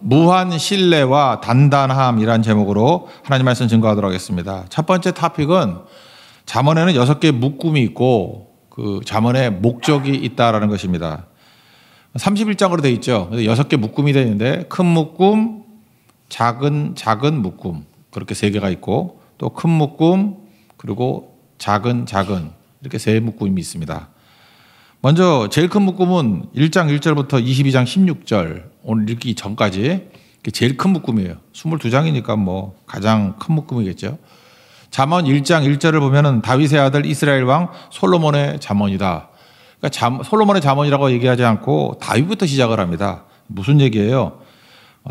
무한 신뢰와 단단함이란 제목으로 하나님 말씀 증거하도록 하겠습니다. 첫 번째 토픽은 잠언에는 여섯 개 묶음이 있고 그 잠언에 목적이 있다라는 것입니다. 31장으로 되어 있죠. 여섯 개 묶음이 되어 있는데 큰 묶음, 작은 작은 묶음 그렇게 세 개가 있고 또 큰 묶음 그리고 작은 작은 이렇게 세 묶음이 있습니다. 먼저 제일 큰 묶음은 1장 1절부터 22장 16절 오늘 읽기 전까지 제일 큰 묶음이에요. 22장이니까 뭐 가장 큰 묶음이겠죠. 잠언 1장 1절을 보면은 다윗의 아들 이스라엘 왕 솔로몬의 잠언이다. 그러니까 잠, 솔로몬의 잠언이라고 얘기하지 않고 다윗부터 시작을 합니다. 무슨 얘기예요?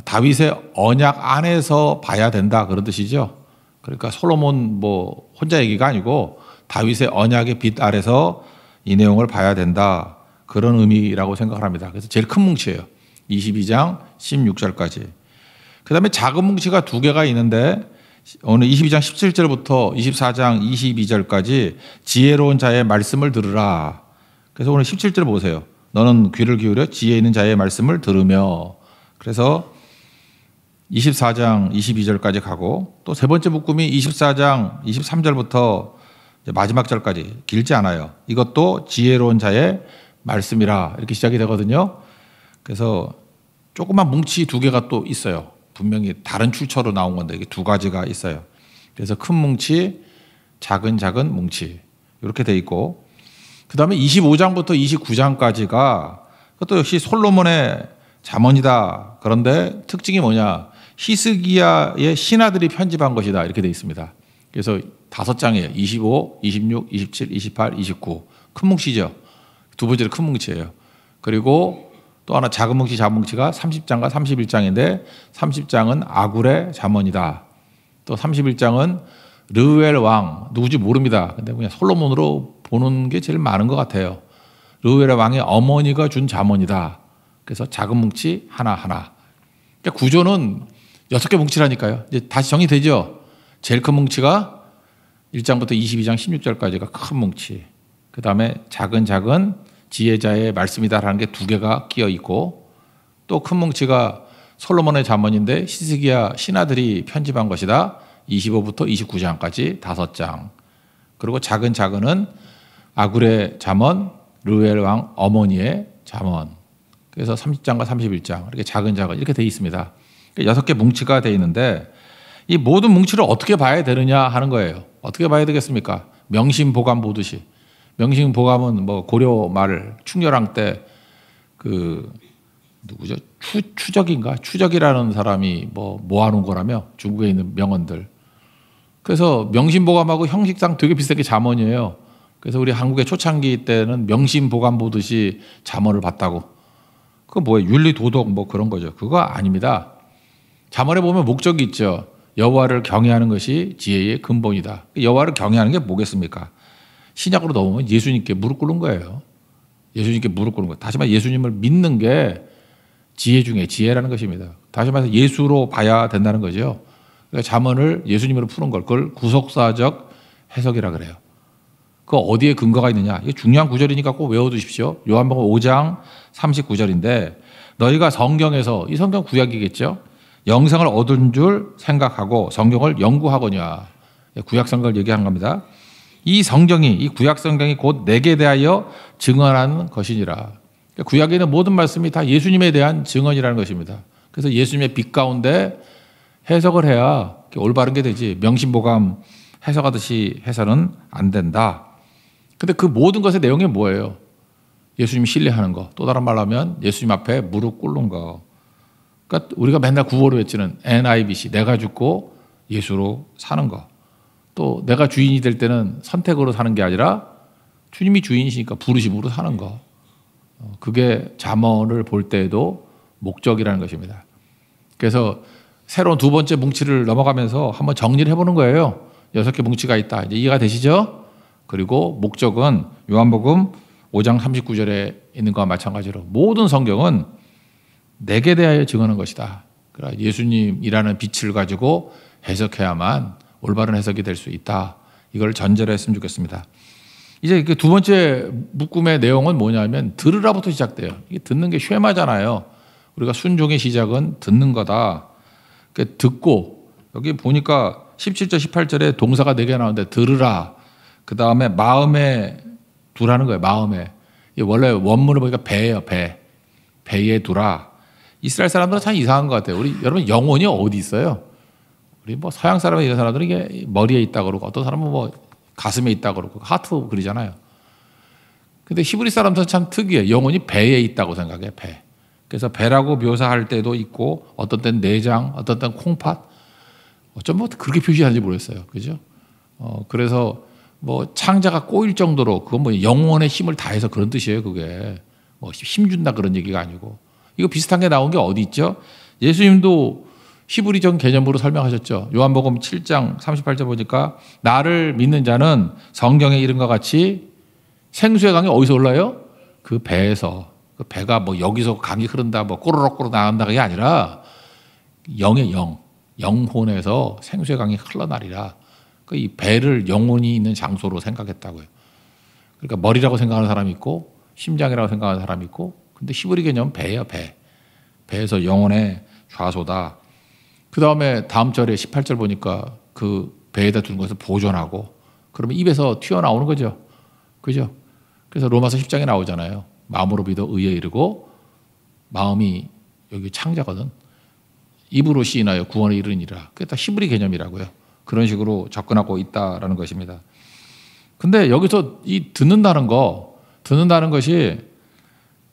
다윗의 언약 안에서 봐야 된다 그런 뜻이죠. 그러니까 솔로몬 뭐 혼자 얘기가 아니고 다윗의 언약의 빛 아래서 이 내용을 봐야 된다. 그런 의미라고 생각을 합니다. 그래서 제일 큰 뭉치예요. 22장 16절까지. 그 다음에 작은 뭉치가 두 개가 있는데 오늘 22장 17절부터 24장 22절까지 지혜로운 자의 말씀을 들으라. 그래서 오늘 17절 보세요. 너는 귀를 기울여 지혜 있는 자의 말씀을 들으며. 그래서 24장 22절까지 가고 또 세 번째 묶음이 24장 23절부터 마지막 절까지 길지 않아요. 이것도 지혜로운 자의 말씀이라 이렇게 시작이 되거든요. 그래서 조그만 뭉치 두 개가 또 있어요. 분명히 다른 출처로 나온 건데 이게 두 가지가 있어요. 그래서 큰 뭉치, 작은 작은 뭉치 이렇게 돼 있고 그 다음에 25장부터 29장까지가 그것도 역시 솔로몬의 잠언이다. 그런데 특징이 뭐냐? 히스기야의 신하들이 편집한 것이다. 이렇게 돼 있습니다. 그래서 다섯 장이에요. 25, 26, 27, 28, 29. 큰 뭉치죠. 두 번째로 큰 뭉치예요. 그리고 또 하나 작은 뭉치, 작은 뭉치가 30장과 31장인데 30장은 아굴의 자문이다. 또 31장은 르웰 왕 누구지 모릅니다. 근데 그냥 솔로몬으로 보는 게 제일 많은 것 같아요. 르웰 왕의 어머니가 준 자문이다. 그래서 작은 뭉치 하나 하나. 그러니까 구조는 여섯 개 뭉치라니까요. 이제 다시 정이되죠 제일 큰 뭉치가 1장부터 22장 16절까지가 큰 뭉치. 그 다음에 작은 작은 지혜자의 말씀이다라는 게 두 개가 끼어 있고 또 큰 뭉치가 솔로몬의 자문인데 시스기야 신하들이 편집한 것이다. 25부터 29장까지 다섯 장. 그리고 작은 작은은 아굴의 자문, 르엘왕 어머니의 자문. 그래서 30장과 31장 이렇게 작은 작은 이렇게 돼 있습니다. 여섯 개 뭉치가 돼 있는데 이 모든 뭉치를 어떻게 봐야 되느냐 하는 거예요. 어떻게 봐야 되겠습니까? 명심보감 보듯이. 명심보감은 뭐 고려 말 충렬왕 때 그 누구죠? 추, 추적인가? 추적이라는 사람이 뭐 모아놓은 거라며 중국에 있는 명언들. 그래서 명심보감하고 형식상 되게 비슷한 게 잠언이에요. 그래서 우리 한국의 초창기 때는 명심보감 보듯이 잠언을 봤다고. 그건 뭐예요? 윤리 도덕 뭐 그런 거죠. 그거 아닙니다. 잠언에 보면 목적이 있죠. 여호와를 경외하는 것이 지혜의 근본이다. 여호와를 경외하는 게 뭐겠습니까? 신약으로 넘으면 예수님께 무릎 꿇는 거예요. 예수님께 무릎 꿇는 거. 다시 말해 예수님을 믿는 게 지혜 중에 지혜라는 것입니다. 다시 말해서 예수로 봐야 된다는 거죠. 그러니까 자문을 예수님으로 푸는 걸 그걸 구속사적 해석이라 그래요. 그 어디에 근거가 있느냐? 이게 중요한 구절이니까 꼭 외워두십시오. 요한복음 5장 39절인데 너희가 성경에서 이 성경 구약이겠죠. 영생을 얻은 줄 생각하고 성경을 연구하거냐. 구약성경을 얘기한 겁니다. 이 성경이, 이 구약성경이 곧 내게 대하여 증언하는 것이니라. 그러니까 구약에 있는 모든 말씀이 다 예수님에 대한 증언이라는 것입니다. 그래서 예수님의 빛 가운데 해석을 해야 올바른 게 되지. 명심보감 해석하듯이 해서는 안 된다. 근데 그 모든 것의 내용이 뭐예요? 예수님 신뢰하는 거. 또 다른 말로 하면 예수님 앞에 무릎 꿇는 거. 그러니까 우리가 맨날 구호로 외치는 NIBC 내가 죽고 예수로 사는 거. 또 내가 주인이 될 때는 선택으로 사는 게 아니라 주님이 주인이시니까 부르심으로 사는 거. 어, 그게 자언을볼 때에도 목적이라는 것입니다. 그래서 새로운 두 번째 뭉치를 넘어가면서 한번 정리를 해보는 거예요. 여섯 개 뭉치가 있다. 이제 이해가 되시죠? 그리고 목적은 요한복음 5장 39절에 있는 것과 마찬가지로 모든 성경은 내게 대하여 증언한 것이다. 그러나 예수님이라는 빛을 가지고 해석해야만 올바른 해석이 될 수 있다. 이걸 전제로 했으면 좋겠습니다. 이제 그두 번째 묶음의 내용은 뭐냐면 들으라부터 시작돼요. 이게 듣는 게 쉐마잖아요. 우리가 순종의 시작은 듣는 거다. 그러니까 듣고 여기 보니까 17절 18절에 동사가 네 개 나오는데 들으라. 그 다음에 마음에 두라는 거예요. 마음에 원래 원문을 보니까 배예요. 배 배에 두라. 이스라엘 사람들은 참 이상한 것 같아요. 우리 여러분 영혼이 어디 있어요? 우리 뭐 서양 사람이 런 사람들은 이게 머리에 있다 그러고 어떤 사람은 뭐 가슴에 있다 그러고 하트 그리잖아요. 근데 히브리 사람들은 참 특이해. 영혼이 배에 있다고 생각해 배. 그래서 배라고 묘사할 때도 있고 어떤 때는 내장, 어떤 때는 콩팥. 어쩜 뭐 그렇게 표시하는지 모르겠어요. 그죠? 어, 그래서 뭐 창자가 꼬일 정도로 그건 뭐 영혼의 힘을 다해서 그런 뜻이에요. 그게 뭐 힘 준다 그런 얘기가 아니고 이거 비슷한 게 나온 게 어디 있죠? 예수님도 히브리적 개념으로 설명하셨죠. 요한복음 7장 38절 보니까 나를 믿는 자는 성경의 이름과 같이 생수의 강이 어디서 올라요? 그 배에서 그 배가 뭐 여기서 강이 흐른다 뭐 꼬르륵꼬르 나간다 그게 아니라 영의 영 영혼에서 생수의 강이 흘러나리라. 그 이 배를 영혼이 있는 장소로 생각했다고요. 그러니까 머리라고 생각하는 사람이 있고 심장이라고 생각하는 사람이 있고 근데 히브리 개념 배야 배. 배에서 영혼의 좌소다. 그 다음에 다음 절에 18절 보니까 그 배에다 두는 것을 보존하고 그러면 입에서 튀어나오는 거죠. 그죠? 그래서 로마서 10장에 나오잖아요. 마음으로 믿어 의에 이르고 마음이 여기 창자거든. 입으로 시인하여 구원을 이르니라. 그게 다 히브리 개념이라고요. 그런 식으로 접근하고 있다라는 것입니다. 근데 여기서 이 듣는다는 거, 듣는다는 것이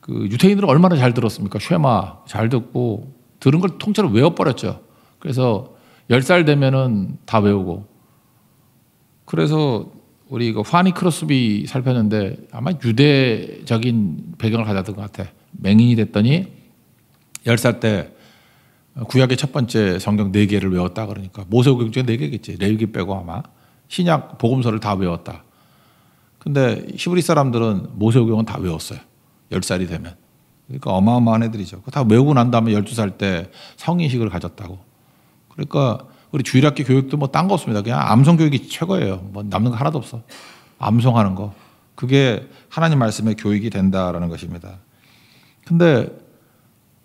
그 유태인들은 얼마나 잘 들었습니까? 쉐마 잘 듣고 들은 걸 통째로 외워버렸죠. 그래서 10살 되면은 다 외우고 그래서 우리 그 화니 크로스비 살펴는데 아마 유대적인 배경을 가졌던 것 같아. 맹인이 됐더니 10살 때 구약의 첫 번째 성경 4개를 외웠다 그러니까 모세오경 중에 4개겠지. 레위기 빼고 아마 신약 복음서를 다 외웠다. 근데 히브리 사람들은 모세오경은 다 외웠어요. 10살이 되면. 그러니까 어마어마한 애들이죠. 다 외우고 난 다음에 12살 때 성인식을 가졌다고. 그러니까 우리 주일학교 교육도 뭐 딴 거 없습니다. 그냥 암송 교육이 최고예요. 뭐 남는 거 하나도 없어. 암송하는 거. 그게 하나님 말씀의 교육이 된다라는 것입니다. 근데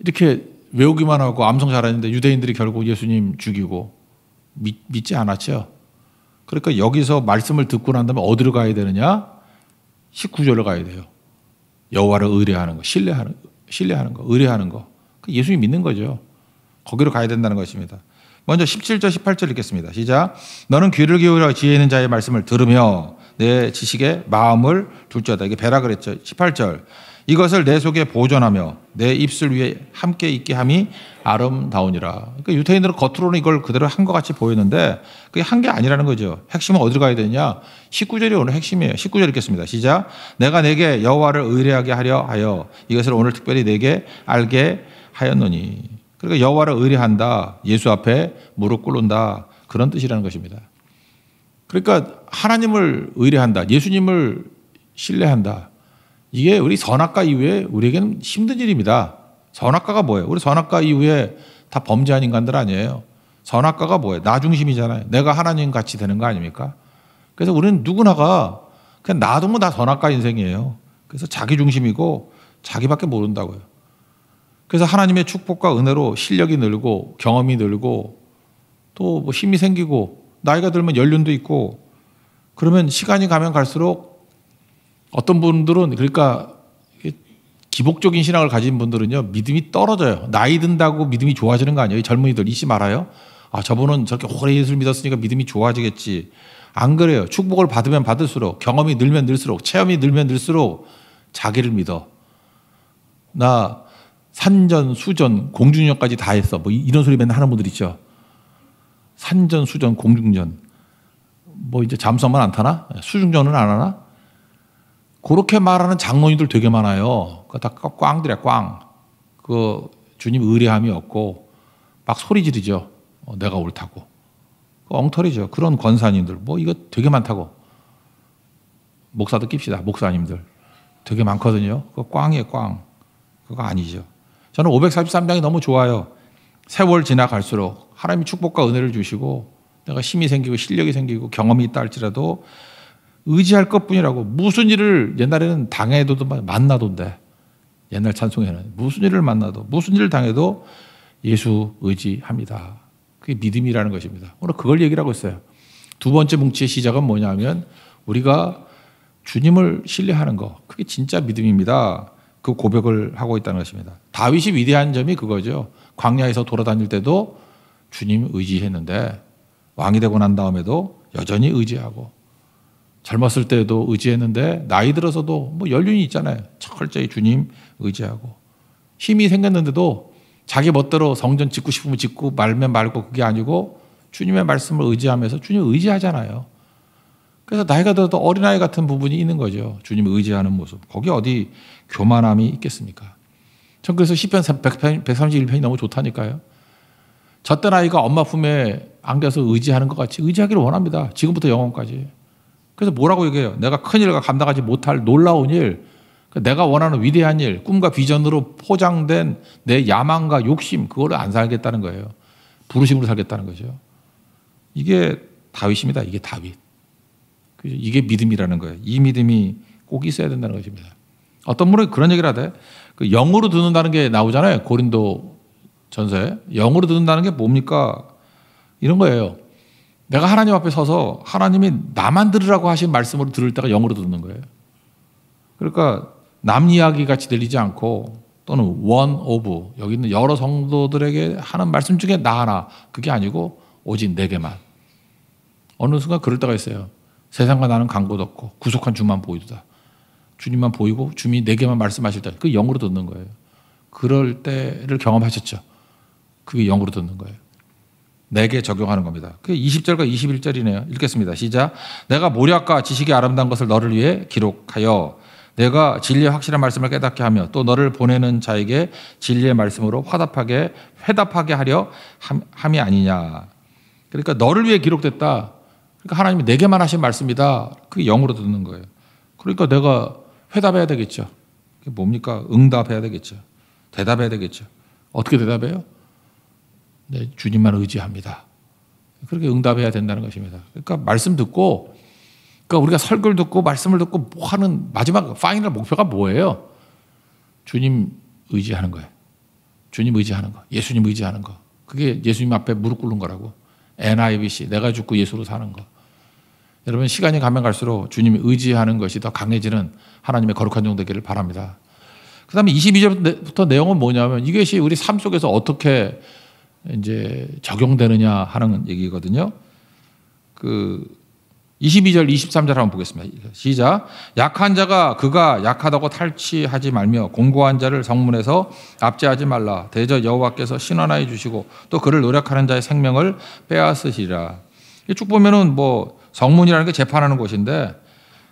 이렇게 외우기만 하고 암송 잘하는데 유대인들이 결국 예수님 죽이고 믿, 지 않았죠. 그러니까 여기서 말씀을 듣고 난 다음에 어디로 가야 되느냐? 19절로 가야 돼요. 여호와를 의뢰하는 거, 신뢰하는 신뢰하는 거, 의뢰하는 거. 그 예수님 믿는 거죠. 거기로 가야 된다는 것입니다. 먼저 17절, 18절 읽겠습니다. 시작. 너는 귀를 기울여 지혜 있는 자의 말씀을 들으며 내 지식에 마음을 둘지어다. 이게 배라 그랬죠. 18절. 이것을 내 속에 보존하며 내 입술 위에 함께 있게 함이 아름다우니라. 그러니까 유태인들은 겉으로는 이걸 그대로 한 것 같이 보였는데 그게 한 게 아니라는 거죠. 핵심은 어디로 가야 되냐? 19절이 오늘 핵심이에요. 19절 읽겠습니다. 시작. 내가 내게 여호와를 의뢰하게 하려 하여 이것을 오늘 특별히 내게 알게 하였노니. 그러니까 여호와를 의뢰한다. 예수 앞에 무릎 꿇는다. 그런 뜻이라는 것입니다. 그러니까 하나님을 의뢰한다. 예수님을 신뢰한다. 이게 우리 선악과 이후에 우리에게는 힘든 일입니다. 선악과가 뭐예요? 우리 선악과 이후에 다 범죄한 인간들 아니에요. 선악과가 뭐예요? 나 중심이잖아요. 내가 하나님 같이 되는 거 아닙니까? 그래서 우리는 누구나가 그냥 나도 뭐 다 선악과 인생이에요. 그래서 자기 중심이고 자기밖에 모른다고요. 그래서 하나님의 축복과 은혜로 실력이 늘고 경험이 늘고 또뭐 힘이 생기고 나이가 들면 연륜도 있고 그러면 시간이 가면 갈수록 어떤 분들은 그러니까 기복적인 신앙을 가진 분들은요 믿음이 떨어져요. 나이 든다고 믿음이 좋아지는 거 아니에요. 젊은이들 잊지 말아요. 아 저분은 저렇게 오래 예수를 믿었으니까 믿음이 좋아지겠지. 안 그래요. 축복을 받으면 받을수록 경험이 늘면 늘수록 체험이 늘면 늘수록 자기를 믿어. 나 산전 수전 공중전까지 다 했어. 뭐 이런 소리 맨날 하는 분들 있죠. 산전 수전 공중전 뭐 이제 잠수함만 안 타나 수중전은 안 하나 그렇게 말하는 장로님들 되게 많아요. 그다 꽝들이야, 꽝. 그 주님 의뢰함이 없고 막 소리 지르죠. 어, 내가 옳다고. 그 엉터리죠. 그런 권사님들. 뭐 이거 되게 많다고. 목사도 낍시다. 목사님들. 되게 많거든요. 그 꽝이에요, 꽝. 그거 아니죠. 저는 543장이 너무 좋아요. 세월 지나갈수록 하나님이 축복과 은혜를 주시고 내가 힘이 생기고 실력이 생기고 경험이 있다 할지라도 의지할 것뿐이라고 무슨 일을 옛날에는 당해도 만나던데 옛날 찬송에는 무슨 일을 만나도 무슨 일을 당해도 예수 의지합니다. 그게 믿음이라는 것입니다. 오늘 그걸 얘기하고 를 있어요. 두 번째 뭉치의 시작은 뭐냐면 하 우리가 주님을 신뢰하는 거 그게 진짜 믿음입니다. 그 고백을 하고 있다는 것입니다. 다윗이 위대한 점이 그거죠. 광야에서 돌아다닐 때도 주님 의지했는데 왕이 되고 난 다음에도 여전히 의지하고 젊었을 때도 의지했는데 나이 들어서도 뭐 연륜이 있잖아요. 철저히 주님 의지하고 힘이 생겼는데도 자기 멋대로 성전 짓고 싶으면 짓고 말면 말고 그게 아니고 주님의 말씀을 의지하면서 주님 의지하잖아요. 그래서 나이가 들어도 어린아이 같은 부분이 있는 거죠. 주님 의지하는 모습. 거기 어디 교만함이 있겠습니까? 전 그래서 10편 131편이 너무 좋다니까요. 젖던 아이가 엄마 품에 안겨서 의지하는 것 같이 의지하기를 원합니다. 지금부터 영원까지. 그래서 뭐라고 얘기해요? 내가 큰 일과 감당하지 못할 놀라운 일, 그러니까 내가 원하는 위대한 일, 꿈과 비전으로 포장된 내 야망과 욕심, 그거를안 살겠다는 거예요. 부르심으로 살겠다는 거죠. 이게 다윗입니다. 이게 다윗. 이게 믿음이라는 거예요. 이 믿음이 꼭 있어야 된다는 것입니다. 어떤 분은 그런 얘기를 하대. 그 영으로 듣는다는 게 나오잖아요. 고린도 전서에. 영으로 듣는다는 게 뭡니까? 이런 거예요. 내가 하나님 앞에 서서 하나님이 나만 들으라고 하신 말씀으로 들을 때가 영으로 듣는 거예요. 그러니까 남 이야기 같이 들리지 않고 또는 원 오브 여기 있는 여러 성도들에게 하는 말씀 중에 나 하나 그게 아니고 오직 내게만 어느 순간 그럴 때가 있어요. 세상과 나는 간곳 없고 구속한 주만 보이도다. 주님만 보이고 주님이 내게만 말씀하실 때그 영으로 듣는 거예요. 그럴 때를 경험하셨죠. 그게 영으로 듣는 거예요. 내게 적용하는 겁니다. 그 20절과 21절이네요. 읽겠습니다. 시작. 내가 모략과 지식의 아름다운 것을 너를 위해 기록하여 내가 진리의 확실한 말씀을 깨닫게 하며 또 너를 보내는 자에게 진리의 말씀으로 화답하게 회답하게 하려 함이 아니냐. 그러니까 너를 위해 기록됐다. 그러니까 하나님이 내게만 하신 말씀이다. 그 영으로 듣는 거예요. 그러니까 내가 회답해야 되겠죠. 그게 뭡니까? 응답해야 되겠죠. 대답해야 되겠죠. 어떻게 대답해요? 네, 주님만 의지합니다. 그렇게 응답해야 된다는 것입니다. 그러니까 말씀 듣고, 그러니까 우리가 설교를 듣고 말씀을 듣고 뭐 하는 마지막 파이널 목표가 뭐예요? 주님 의지하는 거예요. 주님 의지하는 거, 예수님 의지하는 거. 그게 예수님 앞에 무릎 꿇는 거라고. NIBC, 내가 죽고 예수로 사는 거. 여러분 시간이 가면 갈수록 주님이 의지하는 것이 더 강해지는 하나님의 거룩한 종 되기를 바랍니다. 그 다음에 22절부터 내용은 뭐냐면 이것이 우리 삶 속에서 어떻게 이제 적용되느냐 하는 얘기거든요. 그 22절 23절 한번 보겠습니다. 시작. 약한 자가 그가 약하다고 탈취하지 말며 공고한 자를 성문에서 압제하지 말라. 대저 여호와께서 신원하여 주시고 또 그를 노력하는 자의 생명을 빼앗으시라쭉 보면은 뭐 성문이라는 게 재판하는 곳인데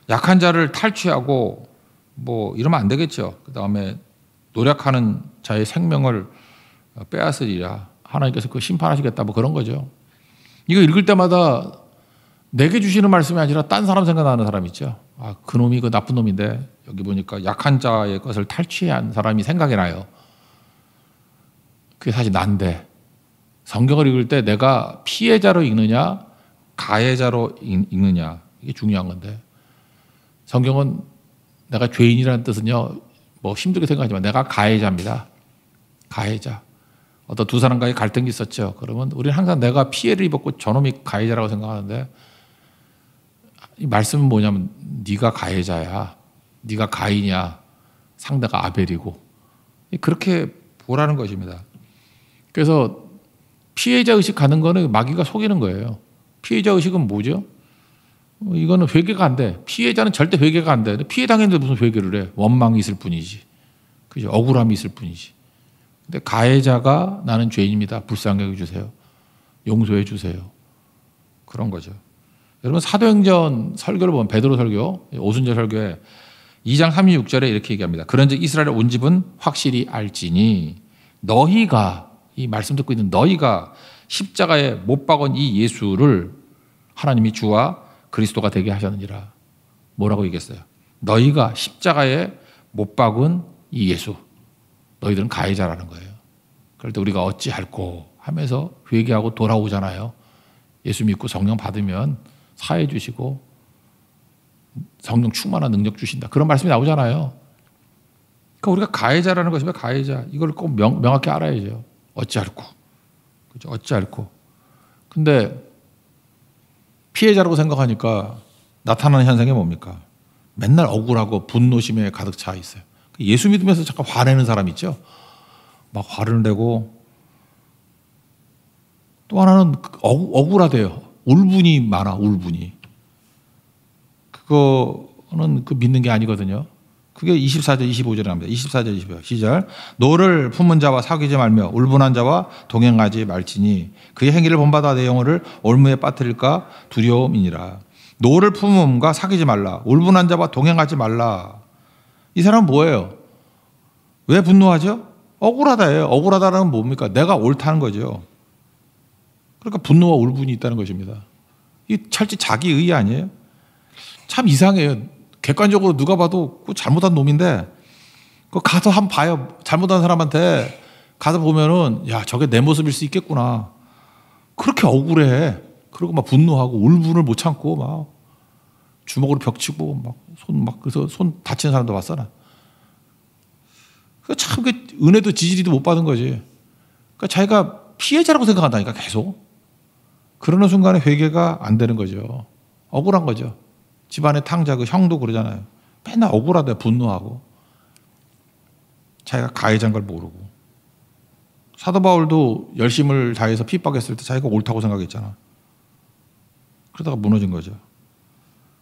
약한 자를 탈취하고 뭐 이러면 안 되겠죠. 그다음에 노력하는 자의 생명을 빼앗으리라. 하나님께서 그 심판하시겠다 뭐 그런 거죠. 이거 읽을 때마다 내게 주시는 말씀이 아니라 딴 사람 생각나는 사람 있죠. 아, 그 놈이 그 나쁜 놈인데 여기 보니까 약한 자의 것을 탈취한 사람이 생각이 나요. 그게 사실 난데 성경을 읽을 때 내가 피해자로 읽느냐 가해자로 읽느냐 이게 중요한 건데 성경은 내가 죄인이라는 뜻은요 뭐 힘들게 생각하지만 내가 가해자입니다. 가해자. 어떤 두 사람과의 갈등이 있었죠. 그러면 우리는 항상 내가 피해를 입었고 저놈이 가해자라고 생각하는데 이 말씀은 뭐냐면 네가 가해자야. 네가 가인이야. 상대가 아벨이고. 그렇게 보라는 것입니다. 그래서 피해자 의식 가는 거는 마귀가 속이는 거예요. 피해자 의식은 뭐죠? 이거는 회개가 안 돼. 피해자는 절대 회개가 안 돼. 피해 당했는데 무슨 회개를 해? 원망이 있을 뿐이지. 그죠? 억울함이 있을 뿐이지. 근데 가해자가 나는 죄인입니다. 불쌍히 여주세요 용서해 주세요. 그런 거죠. 여러분 사도행전 설교를 보면 베드로 설교, 오순절 설교에 2장 36절에 이렇게 얘기합니다. 그런즉 이스라엘 온 집은 확실히 알지니 너희가 이 말씀 듣고 있는 너희가 십자가에 못 박은 이 예수를 하나님이 주와 그리스도가 되게 하셨느니라. 뭐라고 얘기했어요? 너희가 십자가에 못 박은 이 예수. 너희들은 가해자라는 거예요. 그럴 때 우리가 어찌할꼬 하면서 회개하고 돌아오잖아요. 예수 믿고 성령 받으면 사해 주시고 성령 충만한 능력 주신다. 그런 말씀이 나오잖아요. 그러니까 우리가 가해자라는 것이면 가해자 이걸 꼭 명, 명확히 알아야죠. 어찌할꼬 그죠? 어찌할꼬 근데 피해자라고 생각하니까 나타나는 현상이 뭡니까? 맨날 억울하고 분노심에 가득 차 있어요. 예수 믿으면서 잠깐 화내는 사람 있죠. 막 화를 내고 또 하나는 그 억울하대요. 울분이 많아, 울분이. 그거는 그 믿는 게 아니거든요. 그게 24절, 25절에 나옵니다. 24절, 25절. 시절. 너를 품은 자와 사귀지 말며 울분한 자와 동행하지 말지니 그의 행위를 본받아 내 영혼을 올무에 빠뜨릴까 두려움이니라. 너를 품음과 사귀지 말라. 울분한 자와 동행하지 말라. 이 사람 뭐예요? 왜 분노하죠? 억울하다예요. 억울하다는 뭡니까? 내가 옳다는 거죠. 그러니까 분노와 울분이 있다는 것입니다. 이 철지 자기 의의 아니에요? 참 이상해요. 객관적으로 누가 봐도 잘못한 놈인데 그 가서 한번 봐요. 잘못한 사람한테 가서 보면은 야 저게 내 모습일 수 있겠구나. 그렇게 억울해. 그리고 막 분노하고 울분을 못 참고 막 주먹으로 벽치고 막 손 막 그래서 손 다치는 사람도 봤어나. 그참 그러니까 은혜도 지지리도 못 받은 거지. 그러니까 자기가 피해자라고 생각한다니까 계속. 그러는 순간에 회개가 안 되는 거죠. 억울한 거죠. 집안의 탕자 그 형도 그러잖아요. 맨날 억울하다 분노하고 자기가 가해자인 걸 모르고 사도 바울도 열심을 다해서 핍박했을 때 자기가 옳다고 생각했잖아. 그러다가 무너진 거죠.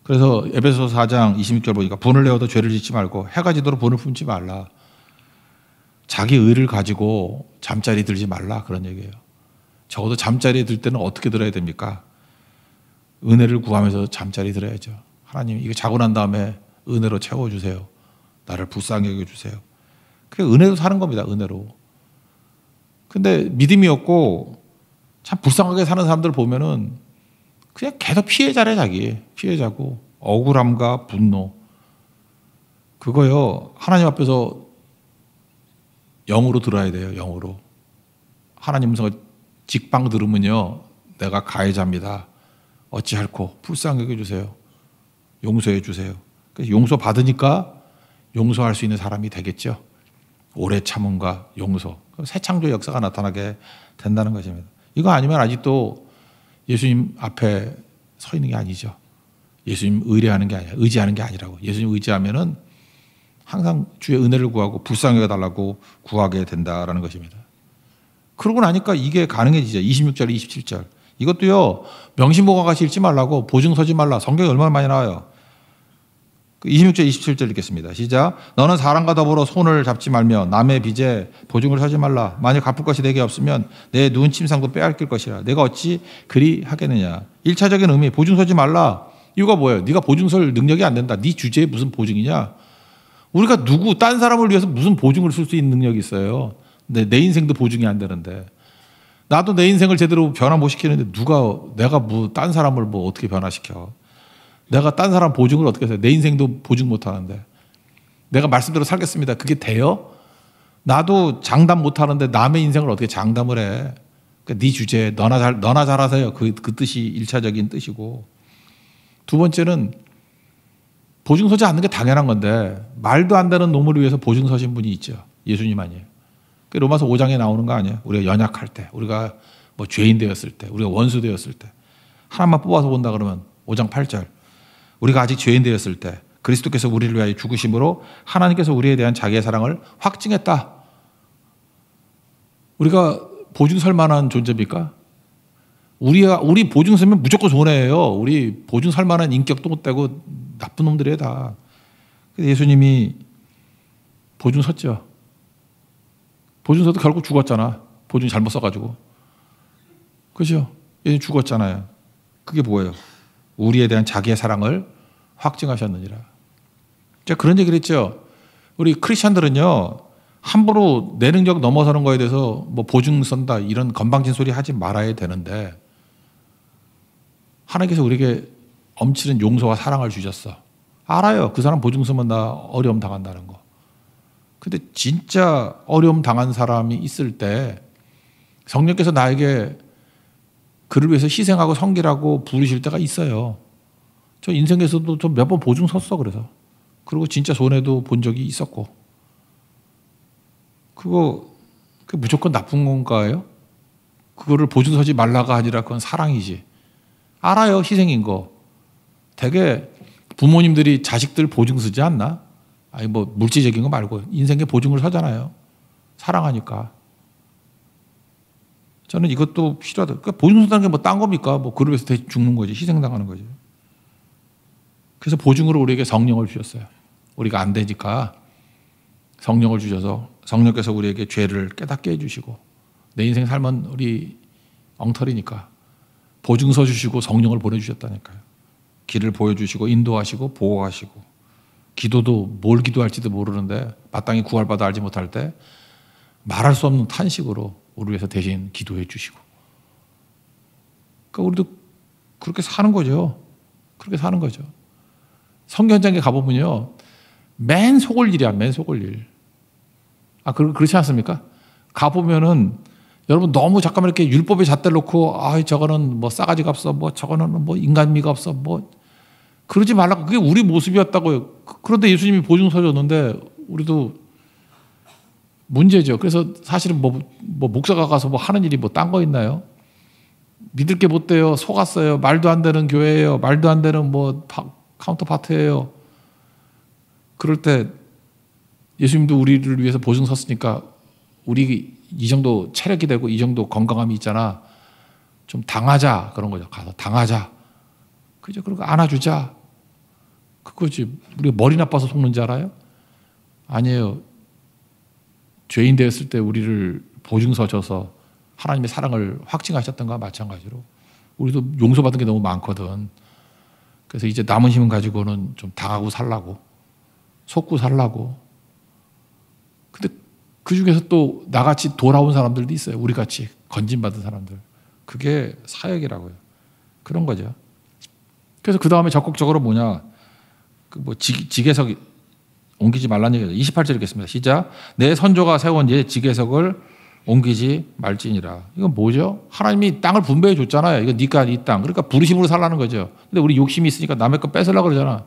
그래서 에베소 4장 26절 보니까 분을 내어도 죄를 짓지 말고 해가 지도록 분을 품지 말라. 자기 의를 가지고 잠자리 들지 말라 그런 얘기예요. 적어도 잠자리에 들 때는 어떻게 들어야 됩니까? 은혜를 구하면서 잠자리 들어야죠. 하나님 이거 자고 난 다음에 은혜로 채워주세요. 나를 불쌍히 여겨주세요. 그게 은혜로 사는 겁니다. 은혜로. 근데 믿음이 없고 참 불쌍하게 사는 사람들 보면은 그냥 계속 피해자래 자기 피해자고 억울함과 분노 그거요 하나님 앞에서 영으로 들어야 돼요 영으로 하나님 음성을 직방 들으면요 내가 가해자입니다 어찌할꼬 불쌍하게 주세요 용서해 주세요 용서 받으니까 용서할 수 있는 사람이 되겠죠 오래 참음과 용서 새 창조 역사가 나타나게 된다는 것입니다 이거 아니면 아직도 예수님 앞에 서 있는 게 아니죠. 예수님 의뢰하는 게 아니라 의지하는 게 아니라고. 예수님 의지하면은 항상 주의 은혜를 구하고 불쌍해 달라고 구하게 된다라는 것입니다. 그러고 나니까 이게 가능해지죠. 26절, 27절. 이것도요, 명심보가 같 읽지 말라고, 보증서지 말라. 성경이 얼마나 많이 나와요. 26절, 27절 읽겠습니다. 시작. 너는 사람과 더불어 손을 잡지 말며 남의 빚에 보증을 서지 말라. 만일 갚을 것이 내게 없으면 내 눈침상도 빼앗길 것이라. 내가 어찌 그리 하겠느냐. 1차적인 의미 보증 서지 말라. 이유가 뭐예요? 네가 보증 설 능력이 안 된다. 네 주제에 무슨 보증이냐? 우리가 누구 딴 사람을 위해서 무슨 보증을 쓸 수 있는 능력이 있어요. 내, 내 인생도 보증이 안 되는데. 나도 내 인생을 제대로 변화 못 시키는데 누가 내가 뭐딴 사람을 뭐 어떻게 변화시켜. 내가 딴 사람 보증을 어떻게 해요? 내 인생도 보증 못 하는데. 내가 말씀대로 살겠습니다. 그게 돼요? 나도 장담 못 하는데 남의 인생을 어떻게 장담을 해? 그러니까 네 주제 너나 잘 너나 잘하세요. 그, 그 뜻이 일차적인 뜻이고 두 번째는 보증 서지 않는 게 당연한 건데 말도 안 되는 놈을 위해서 보증 서신 분이 있죠. 예수님 아니에요. 그 로마서 5장에 나오는 거 아니에요. 우리가 연약할 때, 우리가 뭐 죄인 되었을 때, 우리가 원수 되었을 때 하나만 뽑아서 본다 그러면 5장 8절 우리가 아직 죄인되었을 때 그리스도께서 우리를 위하여 죽으심으로 하나님께서 우리에 대한 자기의 사랑을 확증했다. 우리가 보증 설 만한 존재입니까? 우리가 우리 보증 서면 무조건 손해예요. 우리 보증 설 만한 인격도 못 되고 나쁜 놈들이에요 다. 예수님이 보증 섰죠. 보증 서도 결국 죽었잖아. 보증 잘못 써가지고. 그죠? 얘 죽었잖아요. 그게 뭐예요? 우리에 대한 자기의 사랑을 확증하셨느니라. 제가 그런 얘기를 했죠. 우리 크리스천들은요, 함부로 내 능력 넘어서는 거에 대해서 뭐 보증 선다 이런 건방진 소리 하지 말아야 되는데 하나님께서 우리에게 엄치는 용서와 사랑을 주셨어. 알아요. 그 사람 보증 서면 나 어려움 당한다는 거. 근데 진짜 어려움 당한 사람이 있을 때 성령께서 나에게 그를 위해서 희생하고 성길하고 부르실 때가 있어요. 저 인생에서도 저몇번 보증 섰어 그래서. 그리고 진짜 손해도 본 적이 있었고. 그거 그 무조건 나쁜 건가요? 그거를 보증 서지 말라가 아니라 그건 사랑이지. 알아요 희생인 거. 되게 부모님들이 자식들 보증 쓰지 않나? 아니 뭐 물질적인 거 말고 인생에 보증을 서잖아요. 사랑하니까. 저는 이것도 필요하다. 그러니까 보증선다게뭐 딴 겁니까? 뭐 그룹에서 대신 죽는 거지, 희생당하는 거지. 그래서 보증으로 우리에게 성령을 주셨어요. 우리가 안 되니까 성령을 주셔서 성령께서 우리에게 죄를 깨닫게 해주시고 내 인생 삶은 우리 엉터리니까 보증서 주시고 성령을 보내주셨다니까요. 길을 보여주시고 인도하시고 보호하시고 기도도 뭘 기도할지도 모르는데 마땅히 구할바다 알지 못할 때 말할 수 없는 탄식으로 우리 위해서 대신 기도해 주시고. 그러니까 우리도 그렇게 사는 거죠. 그렇게 사는 거죠. 성경장에 가보면요. 맨 속을 일이야, 맨 속을 일. 아, 그, 렇지 않습니까? 가보면은 여러분 너무 잠깐만 이렇게 율법에 잣대 놓고 아 저거는 뭐 싸가지가 없어 뭐 저거는 뭐 인간미가 없어 뭐 그러지 말라고 그게 우리 모습이었다고요 그, 그런데 예수님이 보증서 줬는데 우리도 문제죠. 그래서 사실은 뭐, 뭐 목사가 가서 뭐 하는 일이 뭐 딴 거 있나요? 믿을 게 못 돼요. 속았어요. 말도 안 되는 교회예요. 말도 안 되는 뭐 파, 카운터파트예요. 그럴 때 예수님도 우리를 위해서 보증 섰으니까 우리 이 정도 체력이 되고 이 정도 건강함이 있잖아. 좀 당하자 그런 거죠. 가서 당하자. 그죠? 그리고 안아주자. 그거지. 우리 머리 나빠서 속는 줄 알아요? 아니에요. 죄인 되었을 때 우리를 보증서 줘서 하나님의 사랑을 확증하셨던가 마찬가지로 우리도 용서받은 게 너무 많거든. 그래서 이제 남은 힘을 가지고는 좀 당하고 살라고 속고 살라고. 근데 그 중에서 또 나같이 돌아온 사람들도 있어요. 우리 같이 건진받은 사람들. 그게 사역이라고요. 그런 거죠. 그래서 그 다음에 적극적으로 뭐냐. 그 뭐 지계석 옮기지 말라는 얘기예 28절 읽겠습니다. 시작. 내 선조가 세운 예 지계석을 옮기지 말지니라. 이건 뭐죠? 하나님이 땅을 분배해 줬잖아요. 이거 니까 네 땅. 그러니까 부르심으로 살라는 거죠. 근데 우리 욕심이 있으니까 남의 거 뺏으려 그러잖아.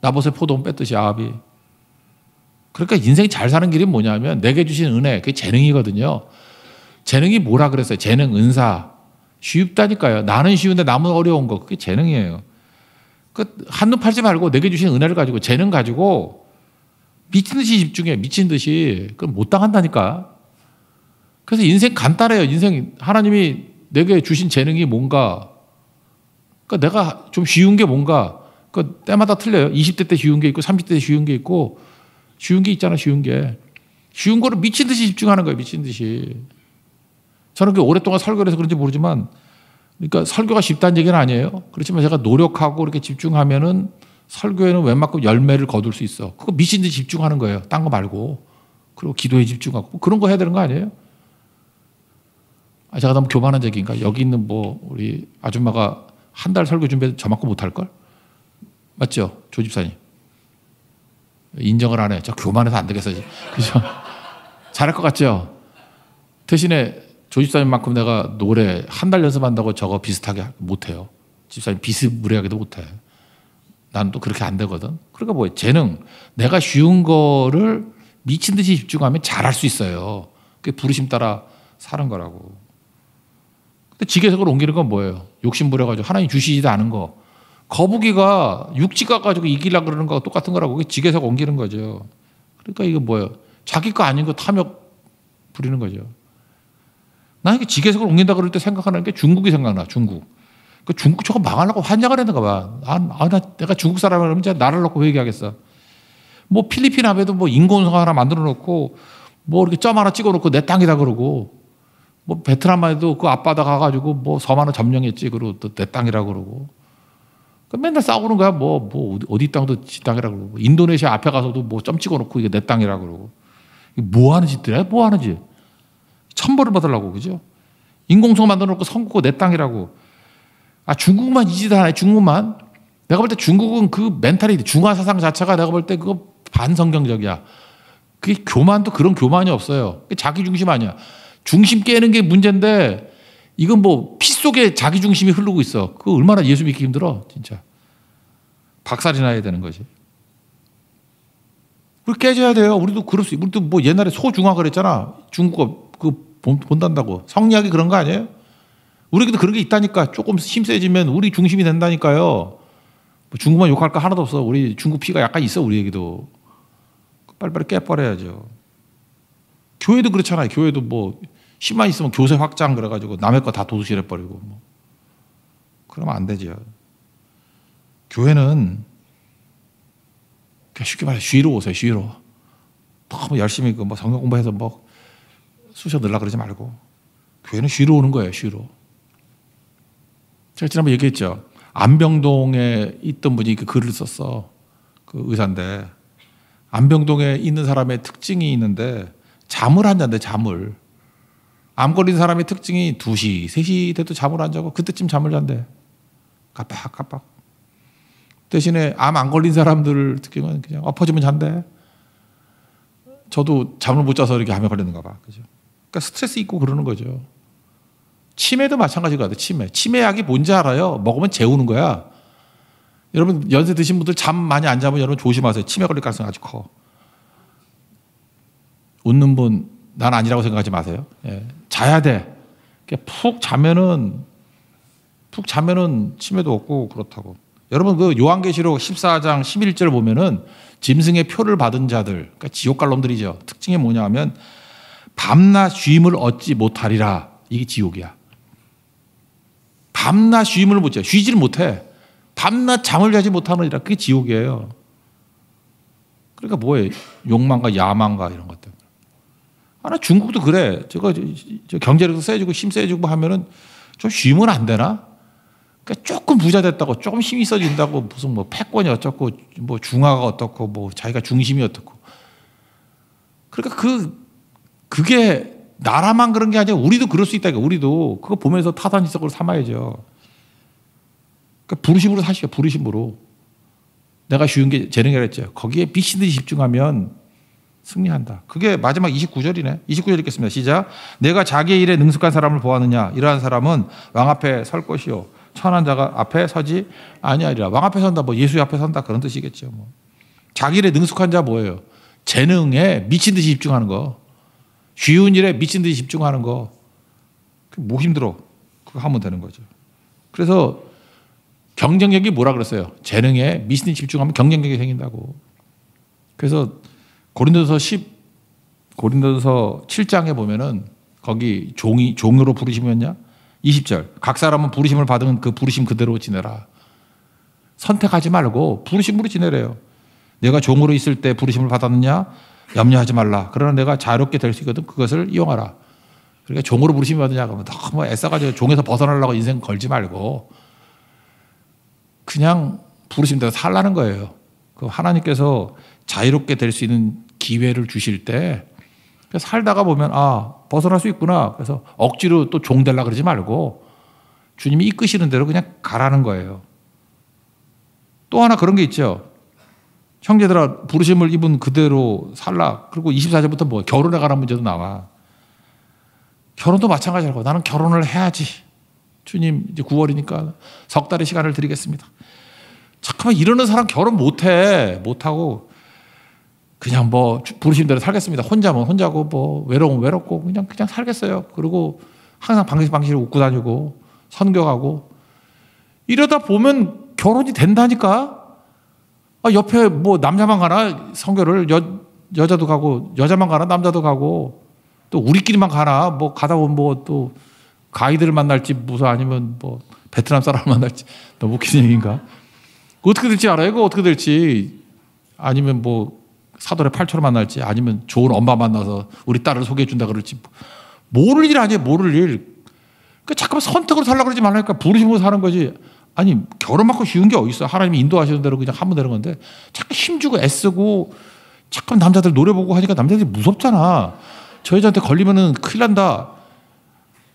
나봇의 포도원 뺐듯이 아합이. 그러니까 인생잘 사는 길이 뭐냐면 내게 주신 은혜, 그게 재능이거든요. 재능이 뭐라 그랬어요? 재능, 은사. 쉽다니까요. 나는 쉬운데 남은 어려운 거. 그게 재능이에요. 그 한 눈 팔지 말고 내게 주신 은혜를 가지고 재능 가지고 미친 듯이 집중해 미친 듯이 그럼 못 당한다니까. 그래서 인생 간단해요. 인생 하나님이 내게 주신 재능이 뭔가. 그러니까 내가 좀 쉬운 게 뭔가. 그러니까 때마다 틀려요. 20대 때 쉬운 게 있고 30대 때 쉬운 게 있고 쉬운 게 있잖아. 쉬운 게. 쉬운 거를 미친 듯이 집중하는 거예요. 미친 듯이. 저는 그 오랫동안 설교해서 그런지 모르지만 그러니까 설교가 쉽다는 얘기는 아니에요. 그렇지만 제가 노력하고 이렇게 집중하면은 설교에는 웬만큼 열매를 거둘 수 있어. 그거 미친 듯이 집중하는 거예요. 딴 거 말고. 그리고 기도에 집중하고 뭐 그런 거 해야 되는 거 아니에요? 아, 제가 너무 교만한 얘기인가? 여기 있는 뭐 우리 아줌마가 한 달 설교 준비 해 저만큼 못할 걸? 맞죠, 조 집사님? 인정을 안 해. 저 교만해서 안 되겠어요. 그죠? 잘할 것 같죠? 대신에 조집사님만큼 내가 노래 한 달 연습한다고 저거 비슷하게 못해요. 집사님 비스무리하게도 못해. 난또 그렇게 안 되거든. 그러니까 뭐 재능. 내가 쉬운 거를 미친 듯이 집중하면 잘할 수 있어요. 그게 부르심 따라 사는 거라고. 근데 지게석을 옮기는 건 뭐예요? 욕심 부려가지고 하나님 주시지도 않은 거. 거북이가 육지가 가지고 이기려 그러는 거와 똑같은 거라고. 그게 지게석 옮기는 거죠. 그러니까 이거 뭐예요? 자기 거 아닌 거 탐욕 부리는 거죠. 만약에 지게석을 옮긴다 그럴 때 생각하는 게 중국이 생각나, 중국. 그 중국 저거 망하려고 환장을 했는가 봐. 아, 아, 나, 내가 중국 사람이라면 이제 나를 놓고 회개하겠어. 뭐 필리핀 앞에도 뭐 인공성 하나 만들어 놓고 뭐 이렇게 점 하나 찍어 놓고 내 땅이다 그러고 뭐 베트남만 해도 그 앞바다 가가지고 뭐섬 하나 점령했지. 그러고 또 내 땅이라 그러고. 그 맨날 싸우는 거야. 뭐, 뭐, 어디 땅도 지 땅이라 그러고. 인도네시아 앞에 가서도 뭐 점 찍어 놓고 이게 내 땅이라 그러고. 이게 뭐 하는 짓들이야? 뭐 하는 짓? 천벌을 받으려고 그죠? 인공성 만들어 놓고 선국고 내 땅이라고. 아 중국만 이짓 하네 중국만. 내가 볼 때 중국은 그 멘탈이 중화 사상 자체가 내가 볼 때 그거 반성경적이야. 그게 교만도 그런 교만이 없어요. 자기 중심 아니야. 중심 깨는 게 문제인데 이건 뭐 피 속에 자기 중심이 흐르고 있어. 그 얼마나 예수 믿기 힘들어 진짜. 박살이 나야 되는 거지. 그걸 깨져야 돼요. 우리도 그럴 수, 우리도 뭐 옛날에 소중화 그랬잖아. 중국어 그 본단다고. 성리학이 그런 거 아니에요? 우리에게도 그런 게 있다니까. 조금 힘 세지면 우리 중심이 된다니까요. 뭐 중국만 욕할 거 하나도 없어. 우리 중국 피가 약간 있어, 우리에게도. 빨리빨리 깨버려야죠. 교회도 그렇잖아요. 교회도 뭐, 힘만 있으면 교세 확장 그래가지고 남의 거 다 도둑질해버리고. 뭐. 그러면 안 되죠. 교회는 쉽게 말해 쉬러 오세요, 쉬러. 너무 열심히 그 뭐 성경 공부해서 뭐 쑤셔 넣으려 그러지 말고 교회는 쉬러 오는 거예요, 쉬러. 제가 지난번 얘기했죠. 안병동에 있던 분이 그 글을 썼어. 그 의사인데 안병동에 있는 사람의 특징이 있는데 잠을 안 잔대, 잠을. 암 걸린 사람의 특징이 2시, 3시 돼도 잠을 안 자고 그때쯤 잠을 잔대. 깜빡깜빡. 대신에 암 안 걸린 사람들 특징은 그냥 엎어지면 잔대. 저도 잠을 못 자서 이렇게 암에 걸리는가 봐. 그죠? 그러니까 스트레스 있고 그러는 거죠. 치매도 마찬가지인 것 같아요. 치매. 치매약이 뭔지 알아요? 먹으면 재우는 거야. 여러분 연세 드신 분들 잠 많이 안 자면 여러분 조심하세요. 치매 걸릴 가능성이 아주 커. 웃는 분, 난 아니라고 생각하지 마세요. 예. 자야 돼. 푹 자면은, 푹 자면은 치매도 없고 그렇다고. 여러분 그 요한계시록 14장 11절 보면은 짐승의 표를 받은 자들, 그러니까 지옥갈 놈들이죠. 특징이 뭐냐 하면 밤낮 쉼을 얻지 못하리라. 이게 지옥이야. 밤낮 쉼을 못 자. 쉬지를 못해. 밤낮 잠을 자지 못하느니라. 그게 지옥이에요. 그러니까 뭐예요? 욕망과 야망과 이런 것들. 아나 중국도 그래. 제가 경제력도 세지고 힘 세지고 하면은 좀 쉼은 안 되나? 그러니까 조금 부자 됐다고 조금 힘이 써진다고 무슨 뭐 패권이 어떻고 뭐 중화가 어떻고 뭐 자기가 중심이 어떻고. 그러니까 그 그게 나라만 그런 게 아니라 우리도 그럴 수 있다. 우리도 그거 보면서 타산지석으로 삼아야죠. 그러니까 부르심으로 사시죠. 부르심으로. 내가 쉬운 게 재능이랬죠. 거기에 미친 듯이 집중하면 승리한다. 그게 마지막 29절이네. 29절 읽겠습니다. 시작. 내가 자기의 일에 능숙한 사람을 보았느냐. 이러한 사람은 왕 앞에 설 것이요. 천한 자가 앞에 서지 아니하리라. 왕 앞에 선다. 뭐 예수 앞에 선다. 그런 뜻이겠죠. 뭐. 자기 일에 능숙한 자 뭐예요? 재능에 미친 듯이 집중하는 거. 쉬운 일에 미친 듯이 집중하는 거, 그뭐 힘들어. 그거 하면 되는 거죠. 그래서 경쟁력이 뭐라 그랬어요? 재능에 미친 듯이 집중하면 경쟁력이 생긴다고. 그래서 고린도서 10, 고린도서 7장에 보면은 거기 종이, 종으로 부르심이었냐? 20절. 각 사람은 부르심을 받으면그 부르심 그대로 지내라. 선택하지 말고 부르심으로 지내래요. 내가 종으로 있을 때 부르심을 받았느냐? 염려하지 말라. 그러나 내가 자유롭게 될 수 있거든 그것을 이용하라. 그러니까 종으로 부르심이 받느냐 그러면 너무 뭐 애써가지고 종에서 벗어나려고 인생 걸지 말고 그냥 부르심대로 살라는 거예요. 그 하나님께서 자유롭게 될 수 있는 기회를 주실 때 그러니까 살다가 보면 아 벗어날 수 있구나. 그래서 억지로 또 종 될라 그러지 말고 주님이 이끄시는 대로 그냥 가라는 거예요. 또 하나 그런 게 있죠. 형제들아 부르심을 입은 그대로 살라. 그리고 24절부터 뭐 결혼에 관한 문제도 나와. 결혼도 마찬가지라고. 나는 결혼을 해야지. 주님 이제 9월이니까 석 달의 시간을 드리겠습니다. 잠깐만 이러는 사람 결혼 못해 못하고 그냥 뭐부르심 대로 살겠습니다. 혼자면 뭐, 혼자고 뭐외로우 외롭고 그냥 그냥 살겠어요. 그리고 항상 방식 방식을 웃고 다니고 선교 하고 이러다 보면 결혼이 된다니까 아, 옆에 뭐 남자만 가나 성교를 여, 여자도 가고 여자만 가나 남자도 가고 또 우리끼리만 가나 뭐 가다 보면 뭐 또 가이드를 만날지 무슨 아니면 뭐 베트남 사람을 만날지 너무 웃긴 얘기인가? 어떻게 될지 알아요? 그 어떻게 될지 아니면 뭐 사돌의 팔초를 만날지 아니면 좋은 엄마 만나서 우리 딸을 소개해 준다 그럴지 모를 일 아니에요 모를 일. 그 그러니까 자꾸만 선택으로 살라 그러지 말라니까 부르심으로 사는 거지. 아니 결혼받고 쉬운 게 어디 있어? 하나님이 인도하시는 대로 그냥 하면 되는 건데 자꾸 힘주고 애쓰고 자꾸 남자들 노려보고 하니까 남자들이 무섭잖아. 저 여자한테 걸리면은 큰일 난다.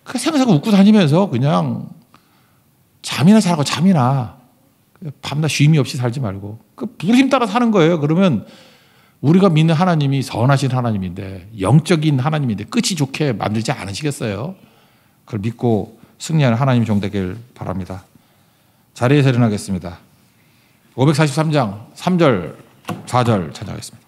그 생각하고 웃고 다니면서 그냥 잠이나 자라고 잠이나 밤낮 쉼이 없이 살지 말고 그 부르심 따라 사는 거예요. 그러면 우리가 믿는 하나님이 선하신 하나님인데 영적인 하나님인데 끝이 좋게 만들지 않으시겠어요? 그걸 믿고 승리하는 하나님 종되길 바랍니다. 자리에서 일어나겠습니다. 543장 3절 4절 찾아가겠습니다.